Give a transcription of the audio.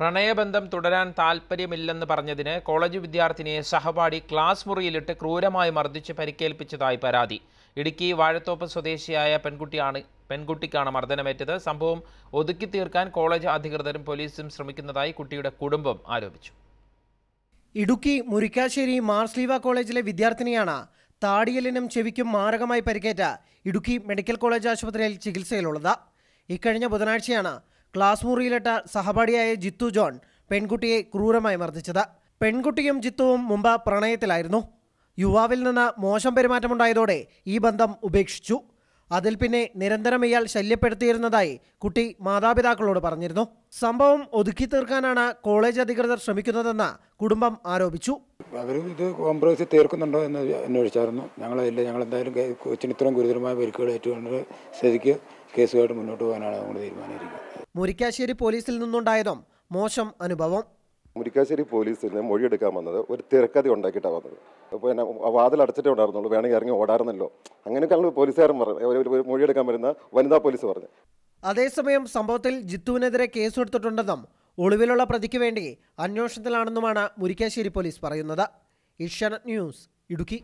പ്രണയബന്ധം തുടരാൻ താൽപ്പര്യമില്ലെന്ന് പറഞ്ഞതിന് college വിദ്യാർത്ഥിനിയെ സഹപാഠി class മുറിയിലിട്ട് ക്രൂരമായി മർദ്ദിച്ച് പരിക്കേൽപ്പിച്ചതായി പരാതി ഇടുക്കി വാഴത്തോപ്പ് സ്വദേശിയായ പെൺകുട്ടിയാണ് പെൺകുട്ടിക്കാണ് മർദ്ദനമേറ്റത് സംഭവം ഒതുക്കി തീർക്കാൻ കോളേജ് അധികൃതരും പോലീസും ശ്രമിക്കുന്നതായി കുട്ടിയുടെ കുടുംബം ആരോപിച്ചു ഇടുക്കി മുരിക്കാശ്ശേരി മാർസ്ലീവ കോളേജിലെ വിദ്യാർത്ഥിനിയാണ് താടിയലിനും ചെവിക്കും മാരകമായി പരിക്കേറ്റ ഇടുക്കി മെഡിക്കൽ കോളേജ് ആശുപത്രിയിൽ ചികിത്സയിലുള്ളത് ഇക്കഴിഞ്ഞ ബുധനാഴ്ചയാണ് ക്ലാസ് മുറിയിലിട്ട സഹപാഠിയായ ജിത്തു ജോൺ പെൺകുട്ടിയെ ക്രൂരമായി മർദ്ദിച്ചത് പെൺകുട്ടിയും ജിത്തുവും മുമ്പ് പ്രണയത്തിലായിരുന്നു യുവാവിൽ നിന്ന് മോശം പെരുമാറ്റമുണ്ടായതോടെ ഈ ബന്ധം ഉപേക്ഷിച്ചു അതിൽ പിന്നെ നിരന്തരം ഇയാൾ ശല്യപ്പെടുത്തിയിരുന്നതായി കുട്ടി മാതാപിതാക്കളോട് പറഞ്ഞിരുന്നു സംഭവം ഒതുക്കി തീർക്കാനാണ് കോളേജ് അധികൃതർ ശ്രമിക്കുന്നതെന്ന് കുടുംബം ആരോപിച്ചു അവർ ഇത് കോംപ്രമൈസ് തീർക്കുന്നുണ്ടോ എന്ന് അന്വേഷിച്ചായിരുന്നു ഞങ്ങളില്ല എന്തായാലും കൊച്ചിന് ഇത്രയും ഗുരുതരമായ പരിക്കുകൾ ഏറ്റുകൊണ്ട് സ്ഥിതിക്ക് കേസുമായിട്ട് മുന്നോട്ട് പോകാനാണ് നമ്മൾ തീരുമാനിക്കുന്നത് മുരിക്കാശ്ശേരി പോലീസിൽ നിന്നുണ്ടായതും മോശം അനുഭവം മുരിക്കാശ്ശേരി പോലീസിൽ നിന്ന് മൊഴിയെടുക്കാൻ വന്നത് ഒരു തിരക്കഥ ഉണ്ടാക്കിയിട്ടാണ് വന്നത് അപ്പോൾ എന്നെ വാതിൽ അടച്ചിട്ടേ ഉണ്ടായിരുന്നുള്ളൂ വേണമെങ്കിൽ ഇറങ്ങി ഓടാറുന്നല്ലോ അങ്ങനെയൊക്കെയാണ് പോലീസുകാരൻ പറഞ്ഞു മൊഴിയെടുക്കാൻ വരുന്ന വനിതാ പോലീസ് പറഞ്ഞു അതേസമയം സംഭവത്തിൽ ജിത്തുവിനെതിരെ കേസെടുത്തിട്ടുണ്ടെന്നും ഒളിവിലുള്ള പ്രതിക്ക് വേണ്ടി അന്വേഷണത്തിലാണെന്നുമാണ് മുരിക്കാശ്ശേരി പോലീസ് പറയുന്നത് ഏഷ്യാനെറ്റ് ന്യൂസ് ഇടുക്കി